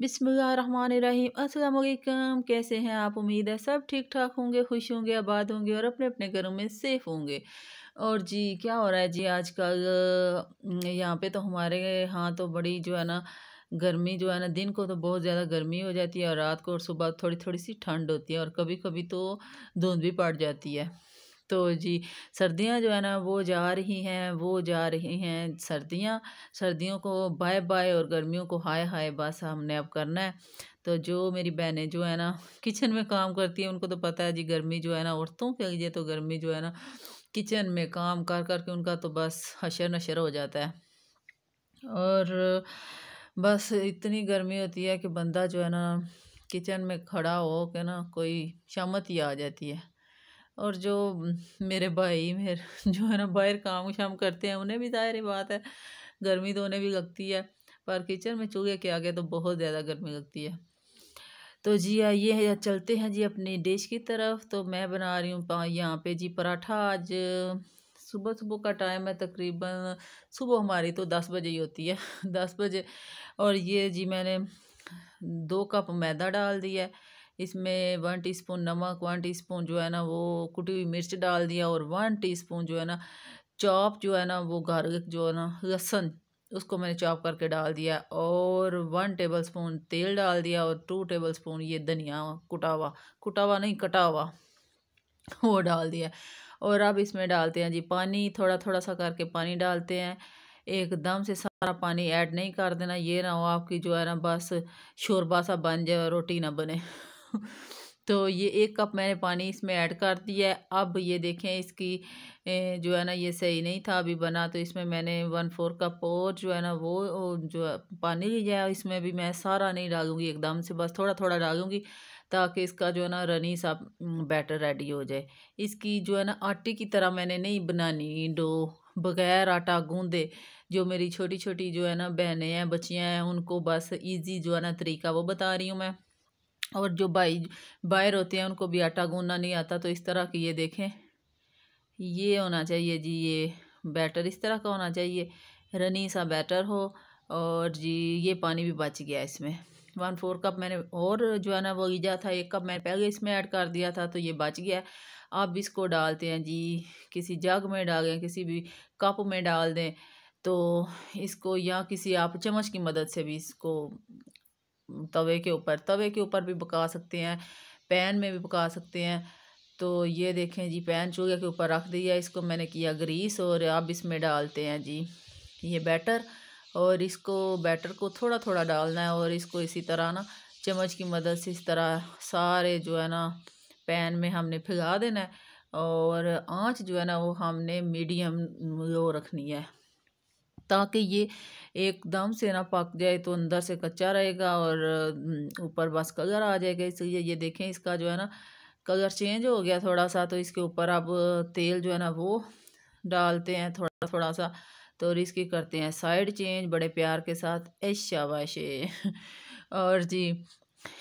बिसमीम अस्सलाम कैसे हैं आप उम्मीद है सब ठीक ठाक होंगे खुश होंगे आबाद होंगे और अपने अपने घरों में सेफ़ होंगे और जी क्या हो रहा है जी आजकल यहाँ पे तो हमारे यहाँ तो बड़ी जो है ना गर्मी जो है ना दिन को तो बहुत ज़्यादा गर्मी हो जाती है और रात को और सुबह थोड़ी थोड़ी सी ठंड होती है और कभी कभी तो धुंध भी पड़ जाती है तो जी सर्दियां जो है ना वो जा रही हैं वो जा रही हैं सर्दियां सर्दियों को बाय बाय और गर्मियों को हाय हाय बस हमने अब करना है तो जो मेरी बहनें जो है ना किचन में काम करती हैं उनको तो पता है जी गर्मी जो है ना औरतों के लिए तो गर्मी जो है ना किचन में काम कर कर के उनका तो बस हशर नशर हो जाता है और बस इतनी गर्मी होती है कि बंदा जो है ना किचन में खड़ा हो के ना कोई शामत ही आ जाती है और जो मेरे भाई मेरे जो है ना बाहर काम शाम करते हैं उन्हें भी ज़ाहिर बात है गर्मी तो उन्हें भी लगती है पर किचन में चूहे के आगे तो बहुत ज़्यादा गर्मी लगती है तो जी आइए है चलते हैं जी अपनी डिश की तरफ तो मैं बना रही हूँ यहाँ पे जी पराठा आज सुबह सुबह का टाइम है तकरीबन सुबह हमारी तो दस बजे ही होती है दस बजे और ये जी मैंने दो कप मैदा डाल दिया है इसमें वन टीस्पून नमक वन टीस्पून जो है ना वो कुटी हुई मिर्च डाल दिया और वन टीस्पून जो है ना चॉप जो है ना वो घर जो है ना लहसुन उसको मैंने चॉप करके डाल दिया और वन टेबल स्पून तेल डाल दिया और टू टेबल स्पून ये धनिया कुटावा कुटावा नहीं कटावा वो डाल दिया और अब इसमें डालते हैं जी पानी थोड़ा थोड़ा सा करके पानी डालते हैं एकदम से सारा पानी ऐड नहीं कर देना ये ना हो आपकी जो है ना बस शोरबा सा बन जाए रोटी ना बने तो ये एक कप मैंने पानी इसमें ऐड कर दिया है अब ये देखें इसकी जो है ना ये सही नहीं था अभी बना तो इसमें मैंने वन फोर कप और जो है ना वो जो पानी लिया है इसमें भी मैं सारा नहीं डालूंगी एकदम से बस थोड़ा थोड़ा डालूंगी ताकि इसका जो है ना रनी सा बैटर रेडी हो जाए इसकी जो है ना आटे की तरह मैंने नहीं बनानी डो बग़ैर आटा गूंदे जो मेरी छोटी छोटी जो है ना बहनें हैं बच्चियाँ हैं उनको बस इजी जो है ना तरीका वो बता रही हूँ मैं और जो बाई बायर होते हैं उनको भी आटा गूंदना नहीं आता तो इस तरह की ये देखें ये होना चाहिए जी ये बैटर इस तरह का होना चाहिए रनी सा बैटर हो और जी ये पानी भी बच गया इसमें वन फोर कप मैंने और जो है ना वो ईजा था एक कप मैंने पहले इसमें ऐड कर दिया था तो ये बच गया आप इसको डालते हैं जी किसी जग में डालें किसी भी कप में डाल दें तो इसको या किसी आप चम्मच की मदद से भी इसको तवे के ऊपर तवे के ऊपर भी पका सकते हैं पैन में भी पका सकते हैं तो ये देखें जी पैन चूल्हे के ऊपर रख दिया इसको मैंने किया ग्रीस और अब इसमें डालते हैं जी ये बैटर और इसको बैटर को थोड़ा थोड़ा डालना है और इसको इसी तरह ना चम्मच की मदद से इस तरह सारे जो है ना पैन में हमने फिगा देना है और आंच जो है ना वो हमने मीडियम लो रखनी है ताकि ये एकदम से ना पक जाए तो अंदर से कच्चा रहेगा और ऊपर बस कलर आ जाएगा इसलिए ये देखें इसका जो है ना कलर चेंज हो गया थोड़ा सा तो इसके ऊपर आप तेल जो है ना वो डालते हैं थोड़ा थोड़ा सा तो इसकी करते हैं साइड चेंज बड़े प्यार के साथ ऐशा वाशे और जी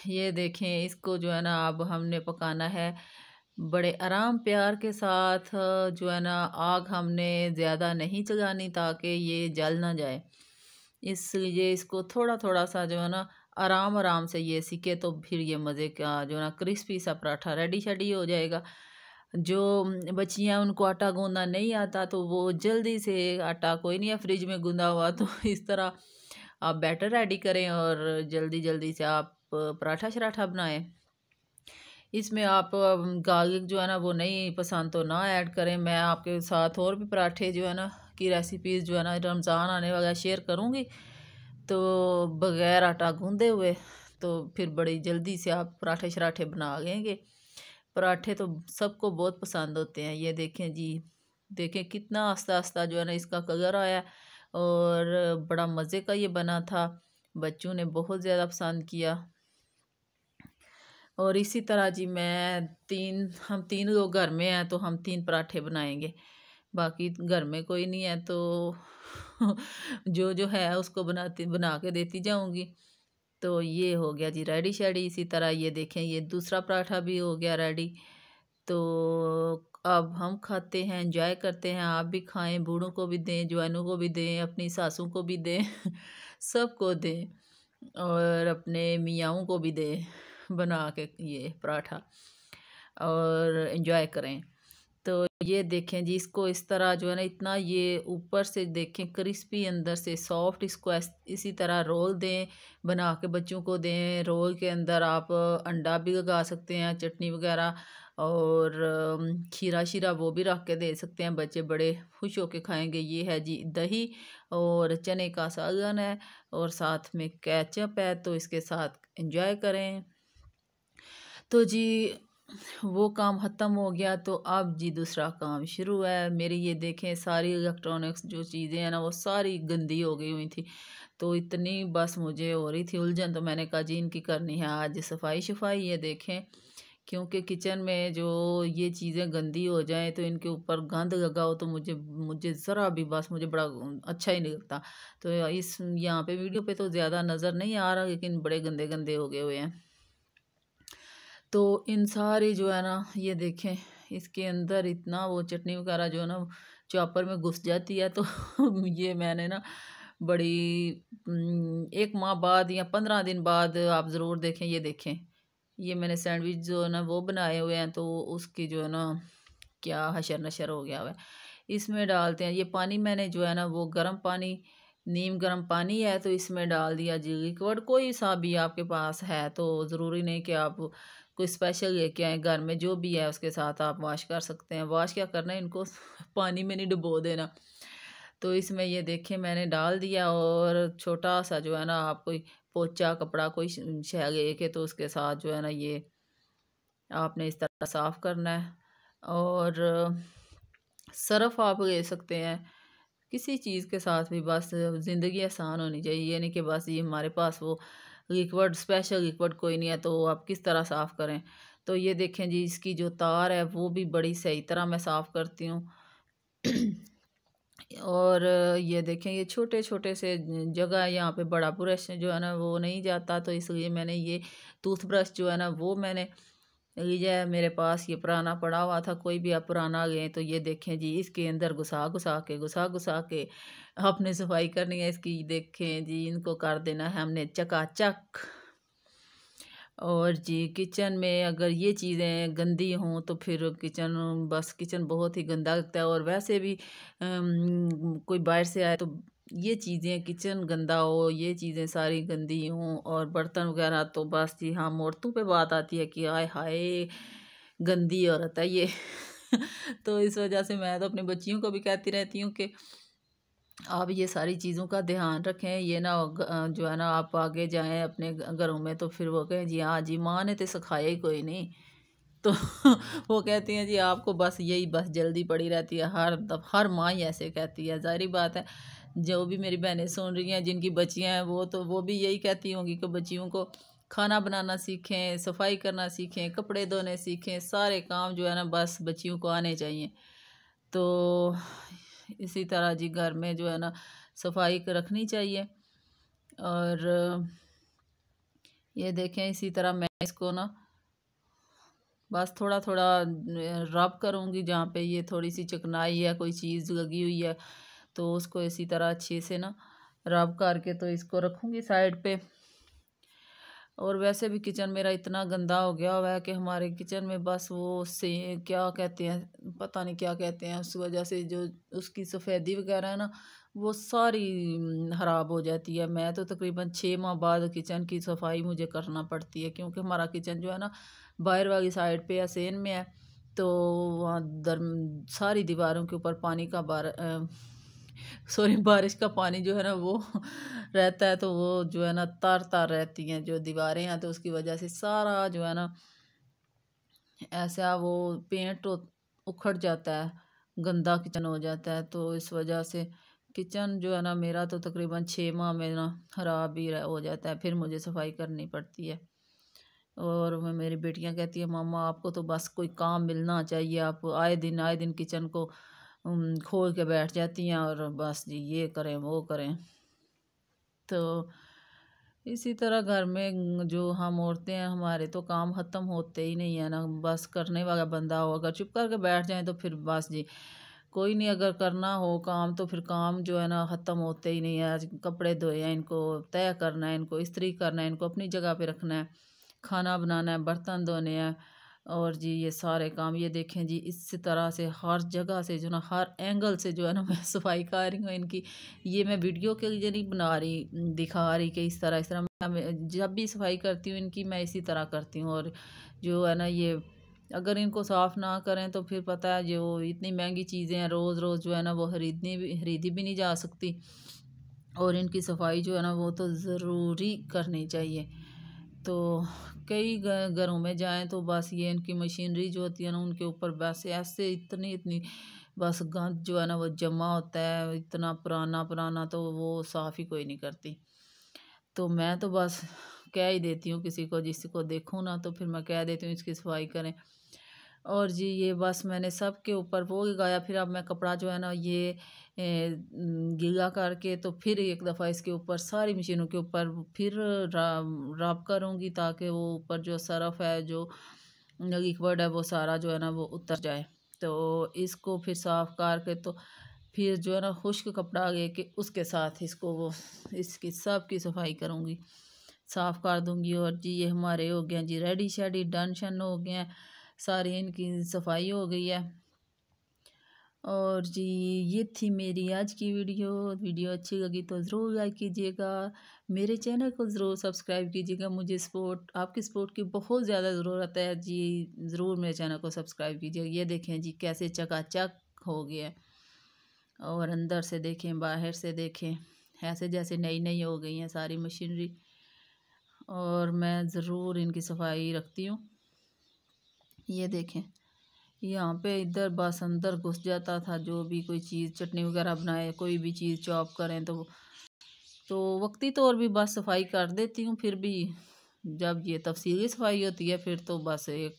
ये देखें इसको जो है ना अब हमने पकाना है बड़े आराम प्यार के साथ जो है ना आग हमने ज़्यादा नहीं चलानी ताकि ये जल ना जाए इसलिए इसको थोड़ा थोड़ा सा जो है ना आराम आराम से ये सीखे तो फिर ये मज़े का जो है ना क्रिस्पी सा पराठा रेडी शेडी हो जाएगा जो बच्चियाँ उनको आटा गूँधना नहीं आता तो वो जल्दी से आटा कोई नहीं है फ्रिज में गूँधा हुआ तो इस तरह आप बैटर रेडी करें और जल्दी जल्दी से आप पराठा शराठा बनाएं इसमें आप गार्लिक जो है ना वो नहीं पसंद तो ना ऐड करें मैं आपके साथ और भी पराठे जो है ना की रेसिपीज़ जो है ना रमज़ान आने वाला शेयर करूँगी तो बग़ैर आटा गूँधे हुए तो फिर बड़ी जल्दी से आप पराठे शराठे बना लेंगे पराठे तो सबको बहुत पसंद होते हैं ये देखें जी देखें कितना आस्ता आस्ता जो है ना इसका कलर आया और बड़ा मज़े का ये बना था बच्चों ने बहुत ज़्यादा पसंद किया और इसी तरह जी मैं तीन हम तीन लोग घर में हैं तो हम तीन पराठे बनाएंगे बाकी घर में कोई नहीं है तो जो जो है उसको बनाती बना के देती जाऊंगी तो ये हो गया जी रेडी शेडी इसी तरह ये देखें ये दूसरा पराठा भी हो गया रेडी तो अब हम खाते हैं इंजॉय करते हैं आप भी खाएं बूढ़ों को भी दें जवानों को भी दें अपनी सासों को भी दें सबको दें और अपने मियाओं को भी दें बना के ये पराठा और इन्जॉय करें तो ये देखें जी इसको इस तरह जो है ना इतना ये ऊपर से देखें क्रिस्पी अंदर से सॉफ्ट इसको इसी तरह रोल दें बना के बच्चों को दें रोल के अंदर आप अंडा भी लगा सकते हैं चटनी वगैरह और खीरा शीरा वो भी रख के दे सकते हैं बच्चे बड़े खुश होके खाएंगे ये है जी दही और चने का सागन है और साथ में कैचअप है तो इसके साथ इंजॉय करें तो जी वो काम ख़त्म हो गया तो अब जी दूसरा काम शुरू है मेरी ये देखें सारी इलेक्ट्रॉनिक्स जो चीज़ें हैं ना वो सारी गंदी हो गई हुई थी तो इतनी बस मुझे हो रही थी उलझन तो मैंने कहा जी इनकी करनी है आज सफाई शफाई ये देखें क्योंकि किचन में जो ये चीज़ें गंदी हो जाएं तो इनके ऊपर गंद लगाओ तो मुझे मुझे ज़रा भी बस मुझे बड़ा अच्छा ही नहीं लगता तो इस यहाँ पे वीडियो पे तो ज़्यादा नज़र नहीं आ रहा लेकिन बड़े गंदे गंदे हो गए हुए हैं तो इन सारे जो है ना ये देखें इसके अंदर इतना वो चटनी वगैरह जो है ना चॉपर में घुस जाती है तो ये मैंने ना बड़ी एक माह बाद या पंद्रह दिन बाद आप ज़रूर देखें ये देखें ये मैंने सैंडविच जो है ना वो बनाए हुए हैं तो उसकी जो है ना क्या हशर नशर हो गया हुआ है इसमें डालते हैं ये पानी मैंने जो है ना वो गर्म पानी नीम गर्म पानी है तो इसमें डाल दिया जी लिक्विड कोई सा भी आपके पास है तो ज़रूरी नहीं कि आप कोई स्पेशल लेके है घर में जो भी है उसके साथ आप वाश कर सकते हैं वाश क्या करना है इनको पानी में नहीं डुबो देना तो इसमें ये देखे मैंने डाल दिया और छोटा सा जो है ना आप कोई पोचा कपड़ा कोई शह लेके तो उसके साथ जो है ना ये आपने इस तरह साफ़ करना है और सरफ़ आप ले सकते हैं किसी चीज़ के साथ भी बस ज़िंदगी आसान होनी चाहिए यानी कि बस ये हमारे पास वो लिक्वड स्पेशल लिक्वड कोई नहीं है तो आप किस तरह साफ़ करें तो ये देखें जी इसकी जो तार है वो भी बड़ी सही तरह मैं साफ़ करती हूँ और ये देखें ये छोटे छोटे से जगह यहाँ पे बड़ा ब्रश जो है ना वो नहीं जाता तो इसलिए मैंने ये टूथब्रश जो है ना वो मैंने ये मेरे पास ये पुराना पड़ा हुआ था कोई भी आप पुराना गए तो ये देखें जी इसके अंदर घुसा घुसा के घुसा घुसा के आपने सफाई करनी है इसकी देखें जी इनको कर देना है हमने चकाचक और जी किचन में अगर ये चीज़ें गंदी हों तो फिर किचन बस किचन बहुत ही गंदा लगता है और वैसे भी आ, कोई बाहर से आए तो ये चीज़ें किचन गंदा हो ये चीज़ें सारी गंदी हों और बर्तन वगैरह तो बस जी हाँ, हम औरतों पे बात आती है कि आए हाय गंदी औरत है ये तो इस वजह से मैं तो अपनी बच्चियों को भी कहती रहती हूँ कि आप ये सारी चीज़ों का ध्यान रखें ये ना जो है ना आप आगे जाएं अपने घरों में तो फिर वो कहें जी हाँ जी माँ ने तो सिखाया ही कोई नहीं तो वो कहती हैं जी आपको बस यही बस जल्दी पड़ी रहती है हर हर माँ ही ऐसे कहती है जारी बात है जो भी मेरी बहनें सुन रही हैं जिनकी बच्चियां हैं वो तो वो भी यही कहती होंगी कि बच्चियों को खाना बनाना सीखें सफाई करना सीखें कपड़े धोने सीखें सारे काम जो है ना बस बच्चियों को आने चाहिए तो इसी तरह जी घर में जो है ना सफाई रखनी चाहिए और ये देखें इसी तरह मैं इसको ना बस थोड़ा थोड़ा रब करूँगी जहाँ पे ये थोड़ी सी चकनाई है कोई चीज़ लगी हुई है तो उसको इसी तरह अच्छे से ना रब करके तो इसको रखूँगी साइड पे और वैसे भी किचन मेरा इतना गंदा हो गया हुआ है कि हमारे किचन में बस वो से क्या कहते हैं पता नहीं क्या कहते हैं उस वजह से जो उसकी सफ़ेदी वगैरह है ना वो सारी ख़राब हो जाती है मैं तो तकरीबन छः माह बाद किचन की सफाई मुझे करना पड़ती है क्योंकि हमारा किचन जो है ना बाहर वाली साइड पे या सेन में है तो वहाँ दर सारी दीवारों के ऊपर पानी का बार सॉरी बारिश का पानी जो है ना वो रहता है तो वो जो है ना तार तार रहती हैं जो दीवारें हैं तो उसकी वजह से सारा जो है ना ऐसा वो पेंट उखड़ जाता है गंदा किचन हो जाता है तो इस वजह से किचन जो है ना मेरा तो तकरीबन छः माह में ना खराब ही हो जाता है फिर मुझे सफाई करनी पड़ती है और मेरी बेटियां कहती हैं मामा आपको तो बस कोई काम मिलना चाहिए आप आए दिन आए दिन किचन को खोल के बैठ जाती हैं और बस जी ये करें वो करें तो इसी तरह घर में जो हम औरतें हैं हमारे तो काम ख़त्म होते ही नहीं है ना बस करने वाला बंदा हो अगर चुप करके बैठ जाए तो फिर बस जी कोई नहीं अगर करना हो काम तो फिर काम जो है ना ख़त्म होते ही नहीं है आज कपड़े धोए हैं इनको तय करना है इनको इस्त्री करना है इनको अपनी जगह पे रखना है खाना बनाना है बर्तन धोने हैं और जी ये सारे काम ये देखें जी इस तरह से हर जगह से जो ना हर एंगल से जो है ना मैं सफाई कर रही हूँ इनकी ये मैं वीडियो के लिए नहीं बना रही दिखा रही कि इस तरह इस तरह मैं जब भी सफाई करती हूँ इनकी मैं इसी तरह करती हूँ और जो है ना ये अगर इनको साफ़ ना करें तो फिर पता है जो इतनी महंगी चीज़ें हैं रोज़ रोज़ जो है ना वो खरीदनी भी खरीदी भी नहीं जा सकती और इनकी सफाई जो है ना वो तो ज़रूरी करनी चाहिए तो कई घरों में जाएं तो बस ये इनकी मशीनरी जो होती है ना उनके ऊपर बस ऐसे इतनी इतनी बस गंद जो है ना वो जमा होता है इतना पुराना पुराना तो वो साफ़ ही कोई नहीं करती तो मैं तो बस कह ही देती हूँ किसी को जिसको देखूँ ना तो फिर मैं कह देती हूँ इसकी सफाई करें और जी ये बस मैंने सब के ऊपर वो गाया फिर अब मैं कपड़ा जो है ना ये गीला करके तो फिर एक दफ़ा इसके ऊपर सारी मशीनों के ऊपर फिर रब राब करूँगी ताकि वो ऊपर जो सरफ है जो लिक्वड है वो सारा जो है ना वो उतर जाए तो इसको फिर साफ़ करके तो फिर जो है ना खुश्क कपड़ा के उसके साथ इसको वो इसकी सब की सफाई करूँगी साफ़ कर दूँगी और जी ये हमारे हो गए जी रेडी शेडी डन शन हो गए हैं सारी इनकी सफाई हो गई है और जी ये थी मेरी आज की वीडियो वीडियो अच्छी लगी तो ज़रूर लाइक कीजिएगा मेरे चैनल को ज़रूर सब्सक्राइब कीजिएगा मुझे सपोर्ट आपकी सपोर्ट की बहुत ज़्यादा ज़रूरत है जी ज़रूर मेरे चैनल को सब्सक्राइब कीजिएगा ये देखें जी कैसे चकाचक हो गया और अंदर से देखें बाहर से देखें ऐसे जैसे नई नई हो गई हैं सारी मशीनरी और मैं ज़रूर इनकी सफाई रखती हूँ ये देखें यहाँ पे इधर बस अंदर घुस जाता था जो भी कोई चीज़ चटनी वगैरह बनाए कोई भी चीज़ चॉप करें तो तो वक्ती तौर भी बस सफाई कर देती हूँ फिर भी जब ये तफसीली सफाई होती है फिर तो बस एक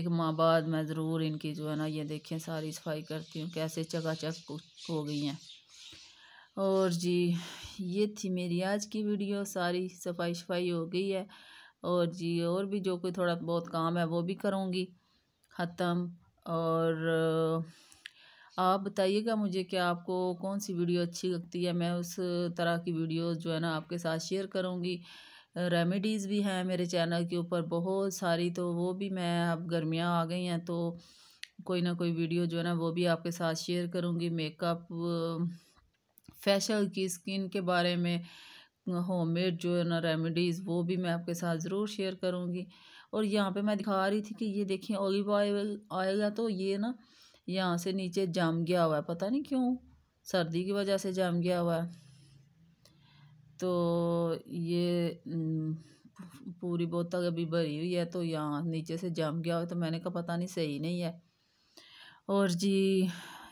एक माह बाद मैं ज़रूर इनकी जो है ना ये देखें सारी सफाई करती हूँ कैसे चकाचक हो गई हैं और जी ये थी मेरी आज की वीडियो सारी सफाई सफाई हो गई है और जी और भी जो कोई थोड़ा बहुत काम है वो भी करूँगी ख़त्म और आप बताइएगा मुझे कि आपको कौन सी वीडियो अच्छी लगती है मैं उस तरह की वीडियो जो है ना आपके साथ शेयर करूँगी रेमेडीज़ भी हैं मेरे चैनल के ऊपर बहुत सारी तो वो भी मैं अब गर्मियाँ आ गई हैं तो कोई ना कोई वीडियो जो है ना वो भी आपके साथ शेयर करूँगी मेकअप फैशल की स्किन के बारे में होममेड जो है ना रेमेडीज़ वो भी मैं आपके साथ ज़रूर शेयर करूँगी और यहाँ पे मैं दिखा रही थी कि ये देखिए ऑलिव ऑयल आएगा तो ये ना यहाँ से नीचे जम गया हुआ है पता नहीं क्यों सर्दी की वजह से जम गया हुआ है तो ये हम्म, पूरी बोतल अभी भरी हुई है तो यहाँ नीचे से जम गया हुआ तो मैंने कहा पता नहीं सही नहीं है और जी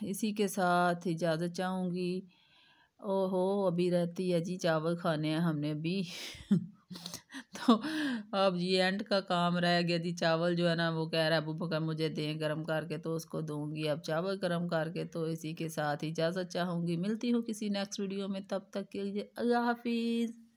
इसी के साथ इजाज़त चाहूँगी ओहो अभी रहती है जी चावल खाने हैं हमने भी तो अब ये एंड का काम रह गया जी चावल जो है ना वो कह रहा है अबू बकर मुझे दें गर्म करके तो उसको दूंगी अब चावल गर्म करके तो इसी के साथ ही इजाज़त चाहूँगी मिलती हूँ किसी नेक्स्ट वीडियो में तब तक के लिए अल्लाह हाफिज़